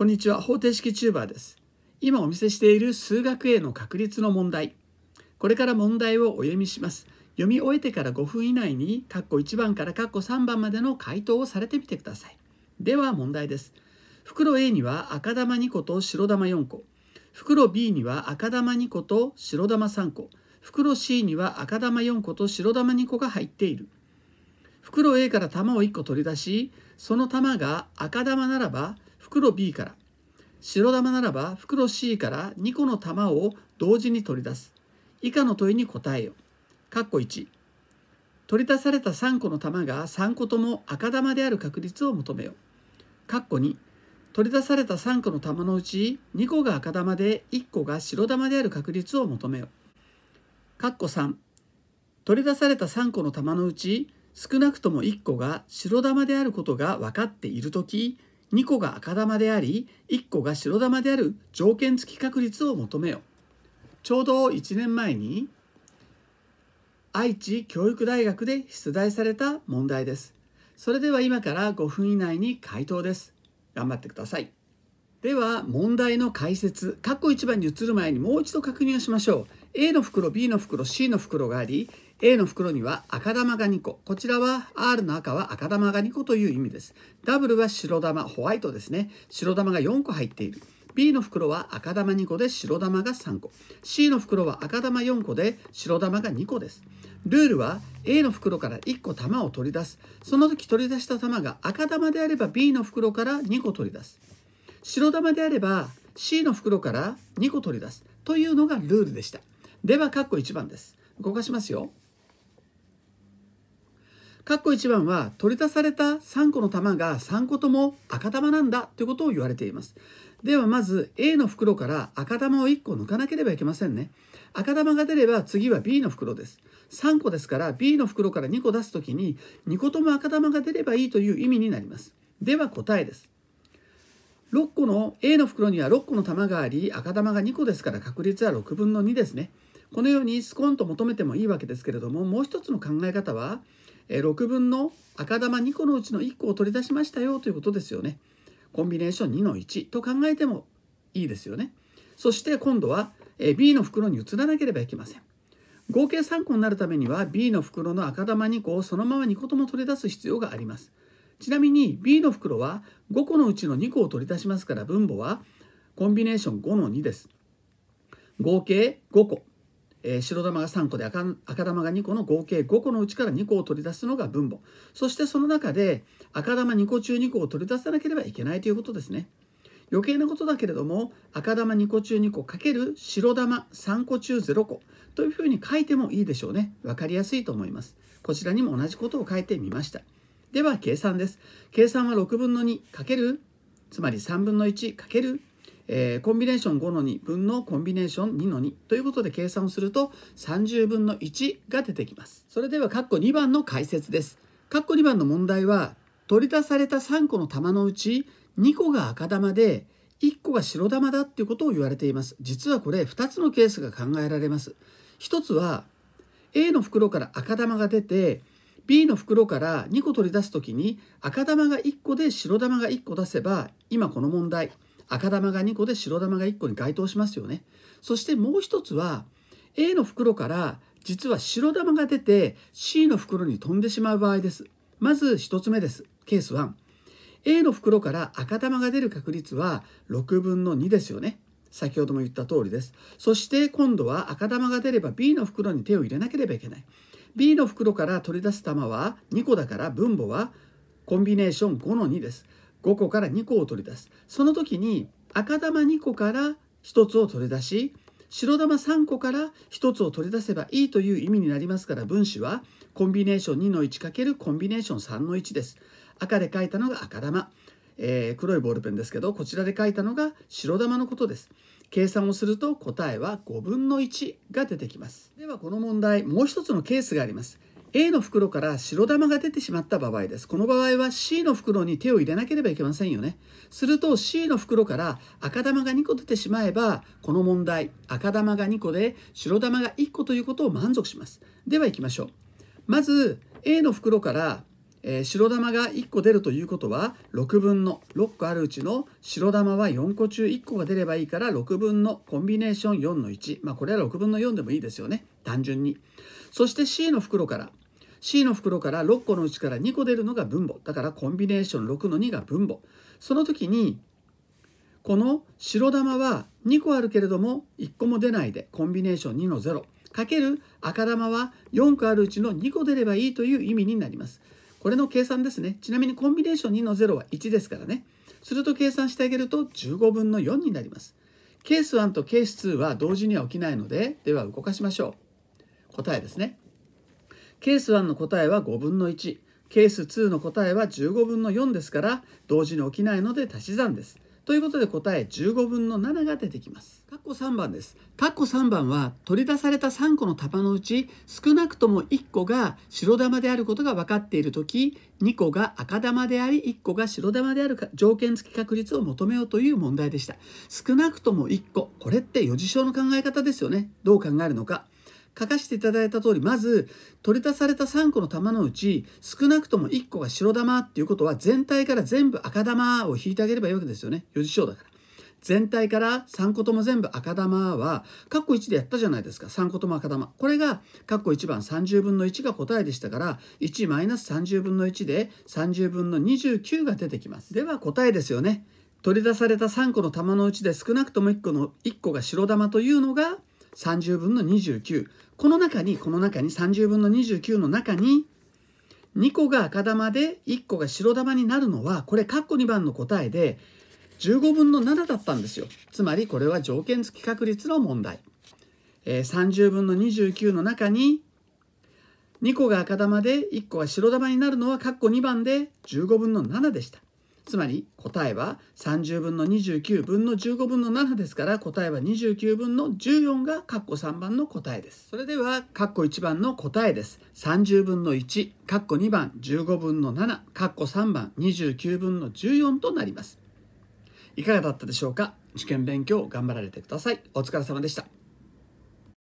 こんにちは方程式チューバーです今お見せしている数学 A の確率の問題これから問題をお読みします読み終えてから5分以内に括弧1番から括弧3番までの回答をされてみてくださいでは問題です袋 A には赤玉2個と白玉4個袋 B には赤玉2個と白玉3個袋 C には赤玉4個と白玉2個が入っている袋 A から玉を1個取り出しその玉が赤玉ならば袋 B から白玉ならば袋 C から2個の玉を同時に取り出す以下の問いに答えよかっこ1取り出された3個の玉が3個とも赤玉である確率を求めよかっこ2取り出された3個の玉のうち2個が赤玉で1個が白玉である確率を求めよかっこ3取り出された3個の玉のうち少なくとも1個が白玉であることが分かっている時2個が赤玉であり1個が白玉である条件付き確率を求めよちょうど1年前に愛知教育大学で出題された問題ですそれでは今から5分以内に回答です頑張ってくださいでは問題の解説括弧1番に移る前にもう一度確認をしましょう A の袋 B の袋 C の袋があり A の袋には赤玉が2個こちらは R の赤は赤玉が2個という意味ですダブルは白玉ホワイトですね白玉が4個入っている B の袋は赤玉2個で白玉が3個 C の袋は赤玉4個で白玉が2個ですルールは A の袋から1個玉を取り出すその時取り出した玉が赤玉であれば B の袋から2個取り出す白玉であれば C の袋から2個取り出すというのがルールでしたでは括弧1番です動かしますよ括弧1番は取り出された3個の玉が3個とも赤玉なんだということを言われていますではまず A の袋から赤玉を1個抜かなければいけませんね赤玉が出れば次は B の袋です3個ですから B の袋から2個出すときに2個とも赤玉が出ればいいという意味になりますでは答えです6個の A の袋には6個の玉があり赤玉が2個ですから確率は6分の2ですねこのようにスコンと求めてもいいわけですけれどももう一つの考え方は6分の赤玉2個のうちの1個を取り出しましたよということですよね。コンビネーション2の1と考えてもいいですよね。そして今度は B の袋に移らなければいけません。合計3個になるためには B の袋の赤玉2個をそのまま2個とも取り出す必要があります。ちなみに B の袋は5個のうちの2個を取り出しますから分母はコンビネーション5の2です。合計5個えー、白玉が3個で赤赤玉が2個の合計5個のうちから2個を取り出すのが分母そしてその中で赤玉2個中2個を取り出さなければいけないということですね余計なことだけれども赤玉2個中2個かける白玉3個中0個というふうに書いてもいいでしょうね分かりやすいと思いますこちらにも同じことを書いてみましたでは計算です計算は6分の2かけるつまり3分の1かけるえー、コンビネーション5の2分のコンビネーション2の2ということで計算をすると30分の1が出てきます。それでは括弧2番の解説です。括弧2番の問題は取り出された3個の玉のうち2個が赤玉で1個が白玉だっていうことを言われています。実はこれ2つのケースが考えられます。1つは A の袋から赤玉が出て B の袋から2個取り出す時に赤玉が1個で白玉が1個出せば今この問題赤玉が2個で白玉が1個に該当しますよね。そしてもう一つは A の袋から実は白玉が出て C の袋に飛んでしまう場合です。まず1つ目です。ケース1。A の袋から赤玉が出る確率は6分の2ですよね。先ほども言った通りです。そして今度は赤玉が出れば B の袋に手を入れなければいけない。B の袋から取り出す玉は2個だから分母はコンビネーション5の2です。5個から2個を取り出すその時に赤玉2個から1つを取り出し白玉3個から1つを取り出せばいいという意味になりますから分子はコンビネーション2の 1× コンビネーション3の1です赤で書いたのが赤玉、えー、黒いボールペンですけどこちらで書いたのが白玉のことです計算をすると答えは5分の1が出てきますではこの問題もう一つのケースがあります A の袋から白玉が出てしまった場合です。この場合は C の袋に手を入れなければいけませんよね。すると C の袋から赤玉が2個出てしまえば、この問題、赤玉が2個で白玉が1個ということを満足します。では行きましょう。まず A の袋から、えー、白玉が1個出るということは6分の6個あるうちの白玉は4個中1個が出ればいいから6分のコンビネーション4の1、まあ、これは6分の4でもいいですよね単純にそして C の袋から C の袋から6個のうちから2個出るのが分母だからコンビネーション6の2が分母その時にこの白玉は2個あるけれども1個も出ないでコンビネーション2の0かける赤玉は4個あるうちの2個出ればいいという意味になりますこれの計算ですねちなみにコンビネーション2の0は1ですからねすると計算してあげると15分の4になりますケース1とケース2は同時には起きないのででは動かしましょう答えですねケース1の答えは5分の1ケース2の答えは15分の4ですから同時に起きないので足し算です。ということで答え15分の7が出てきます。括弧3番です。括弧3番は取り出された3個の束のうち少なくとも1個が白玉であることが分かっている時2個が赤玉であり1個が白玉であるか条件付き確率を求めようという問題でした。少なくとも1個これって四事象の考え方ですよね。どう考えるのか。書かせていただいた通りまず取り出された3個の玉のうち少なくとも1個が白玉っていうことは全体から全部赤玉を引いてあげればいいわけですよね4次章だから。全体から3個とも全部赤玉は括弧1でやったじゃないですか3個とも赤玉これが括弧1番30分の1が答えでしたから1マイナス30分の1で30分の29が出てきますでは答えですよね取り出された3個の玉のうちで少なくとも1個の1個が白玉というのが30分の29この中に、この中に、30分の29の中に、2個が赤玉で1個が白玉になるのは、これ、っこ2番の答えで、15分の7だったんですよ。つまり、これは条件付き確率の問題。えー、30分の29の中に、2個が赤玉で1個が白玉になるのは、っこ2番で15分の7でした。つまり答えは30分の29分の15分の7ですから答えは29分の14が括弧3番の答えです。それでは括弧1番の答えです。30分の1括弧2番15分の7括弧3番29分の14となります。いかがだったでしょうか受験勉強頑張られてください。お疲れ様でした。